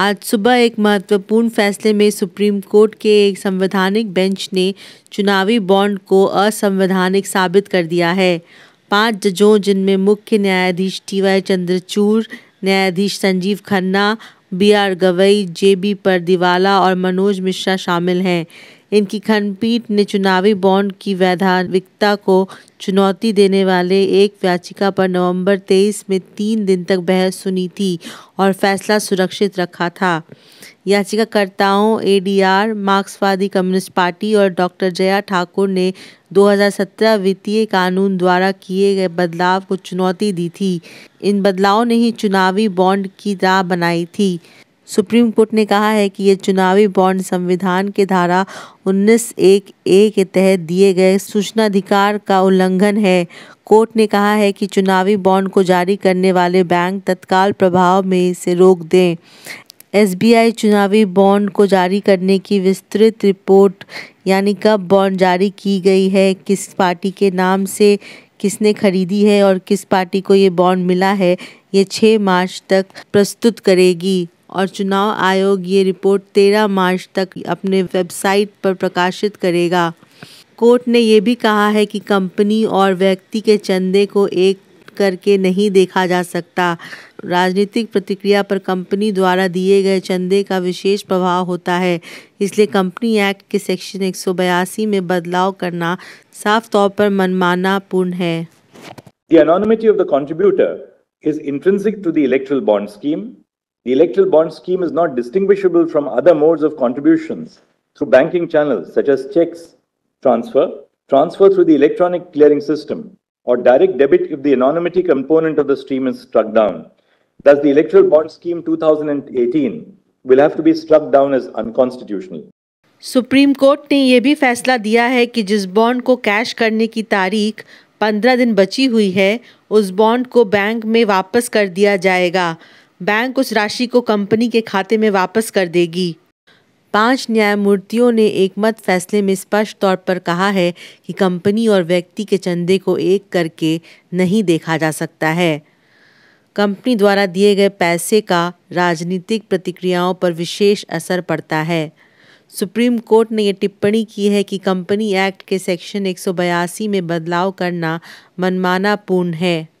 आज सुबह एक महत्वपूर्ण फैसले में सुप्रीम कोर्ट के एक संवैधानिक बेंच ने चुनावी बॉन्ड को असंवैधानिक साबित कर दिया है पांच जजों जिनमें मुख्य न्यायाधीश टी वाई चंद्रचूर न्यायाधीश Sanjiv Khanna B R Gavai J B Pardiwala और मनोज मिश्रा शामिल हैं इनकी खंडपीठ ने चुनावी बॉन्ड की वैधानिकता को चुनौती देने वाले एक याचिका पर नवंबर 23 में तीन दिन तक बहस सुनी थी और फैसला सुरक्षित रखा था याचिकाकर्ताओं एडीआर मार्क्सवादी कम्युनिस्ट पार्टी और डॉक्टर जया ठाकुर ने 2017 वित्तीय कानून द्वारा किए गए बदलाव को चुनौती दी थी इन बदलावों ने ही चुनावी बॉन्ड की राह बनाई थी सुप्रीम कोर्ट ने कहा है कि ये चुनावी बॉन्ड संविधान के धारा उन्नीस एक ए के तहत दिए गए सूचनाधिकार का उल्लंघन है कोर्ट ने कहा है कि चुनावी बॉन्ड को जारी करने वाले बैंक तत्काल प्रभाव में इसे रोक दें एसबीआई चुनावी बॉन्ड को जारी करने की विस्तृत रिपोर्ट यानी कब बॉन्ड जारी की गई है किस पार्टी के नाम से किसने खरीदी है और किस पार्टी को ये बॉन्ड मिला है ये छः मार्च तक प्रस्तुत करेगी और चुनाव आयोग ये रिपोर्ट 13 मार्च तक अपने वेबसाइट पर प्रकाशित करेगा कोर्ट ने यह भी कहा है कि कंपनी और व्यक्ति के चंदे को एक करके नहीं देखा जा सकता राजनीतिक प्रतिक्रिया पर कंपनी द्वारा दिए गए चंदे का विशेष प्रभाव होता है इसलिए कंपनी एक्ट के सेक्शन एक में बदलाव करना साफ तौर पर मनमानापूर्ण है The anonymity of the contributor is intrinsic to the electoral bond scheme The electoral bond scheme is not distinguishable from other modes of contributions through banking channels such as checks, transfer, transfer through the electronic clearing system, or direct debit if the anonymity component of the stream is struck down. Thus, the Electoral Bond Scheme 2018 will have to be struck down as unconstitutional. Supreme Court ने यह भी फैसला दिया है कि जिस bond को cash करने की तारीख 15 दिन बची हुई है उस बॉन्ड को बैंक में वापस कर दिया जाएगा बैंक उस राशि को कंपनी के खाते में वापस कर देगी पांच न्यायमूर्तियों ने एक मत फैसले में स्पष्ट तौर पर कहा है कि कंपनी और व्यक्ति के चंदे को एक करके नहीं देखा जा सकता है कंपनी द्वारा दिए गए पैसे का राजनीतिक प्रतिक्रियाओं पर विशेष असर पड़ता है सुप्रीम कोर्ट ने यह टिप्पणी की है कि कंपनी एक्ट के सेक्शन एक में बदलाव करना मनमानापूर्ण है